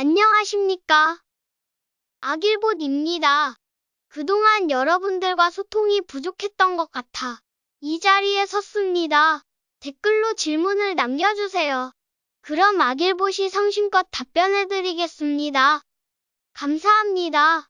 안녕하십니까. 아길봇입니다. 그동안 여러분들과 소통이 부족했던 것 같아 이 자리에 섰습니다. 댓글로 질문을 남겨주세요. 그럼 아길봇이 성심껏 답변해드리겠습니다. 감사합니다.